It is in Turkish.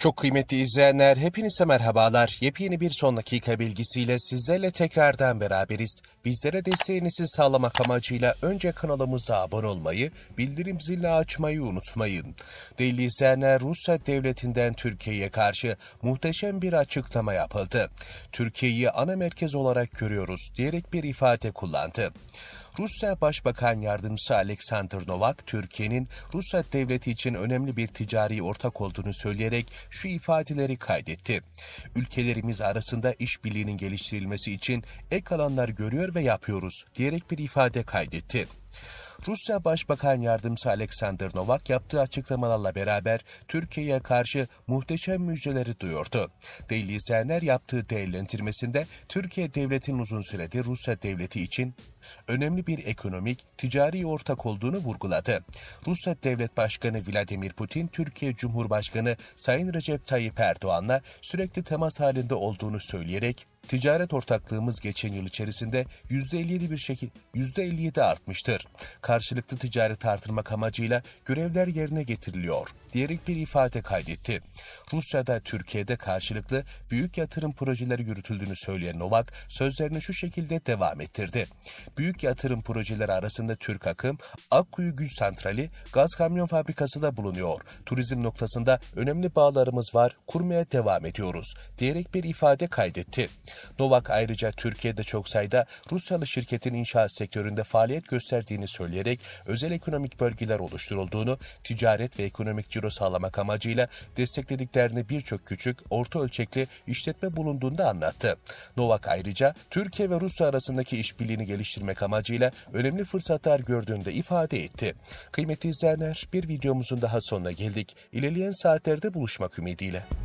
Çok kıymetli izleyenler, hepinize merhabalar. Yepyeni bir son dakika bilgisiyle sizlerle tekrardan beraberiz. Bizlere desteğinizi sağlamak amacıyla önce kanalımıza abone olmayı, bildirim zilini açmayı unutmayın. Değerli izleyenler, Rusya devletinden Türkiye'ye karşı muhteşem bir açıklama yapıldı. Türkiye'yi ana merkez olarak görüyoruz diyerek bir ifade kullandı. Rusya Başbakan Yardımcısı Alexander Novak, Türkiye'nin Rusya devleti için önemli bir ticari ortak olduğunu söyleyerek şu ifadeleri kaydetti. Ülkelerimiz arasında işbirliğinin geliştirilmesi için ek alanlar görüyor ve yapıyoruz diyerek bir ifade kaydetti. Rusya Başbakan Yardımcısı Alexander Novak yaptığı açıklamalarla beraber Türkiye'ye karşı muhteşem müjdeleri duyurdu. Daily İzleyenler yaptığı değerlendirmesinde Türkiye devletin uzun süredir Rusya devleti için önemli bir ekonomik, ticari ortak olduğunu vurguladı. Rusya Devlet Başkanı Vladimir Putin, Türkiye Cumhurbaşkanı Sayın Recep Tayyip Erdoğan'la sürekli temas halinde olduğunu söyleyerek Ticaret ortaklığımız geçen yıl içerisinde %57 bir şekil %57 artmıştır. Karşılıklı ticaret artırmak amacıyla görevler yerine getiriliyor diyerek bir ifade kaydetti. Rusya'da Türkiye'de karşılıklı büyük yatırım projeleri yürütüldüğünü söyleyen Novak sözlerini şu şekilde devam ettirdi. Büyük yatırım projeleri arasında Türk Akım, Akkuyu Güç Santrali, Gaz Kamyon Fabrikası da bulunuyor. Turizm noktasında önemli bağlarımız var, kurmaya devam ediyoruz diyerek bir ifade kaydetti. Novak ayrıca Türkiye'de çok sayıda Rusyalı şirketin inşaat sektöründe faaliyet gösterdiğini söyleyerek özel ekonomik bölgeler oluşturulduğunu, ticaret ve ekonomik ciro sağlamak amacıyla desteklediklerini birçok küçük, orta ölçekli işletme bulunduğunda anlattı. Novak ayrıca Türkiye ve Rusya arasındaki işbirliğini geliştirmek amacıyla önemli fırsatlar gördüğünde ifade etti. Kıymetli izleyenler bir videomuzun daha sonuna geldik. İlerleyen saatlerde buluşmak ümidiyle.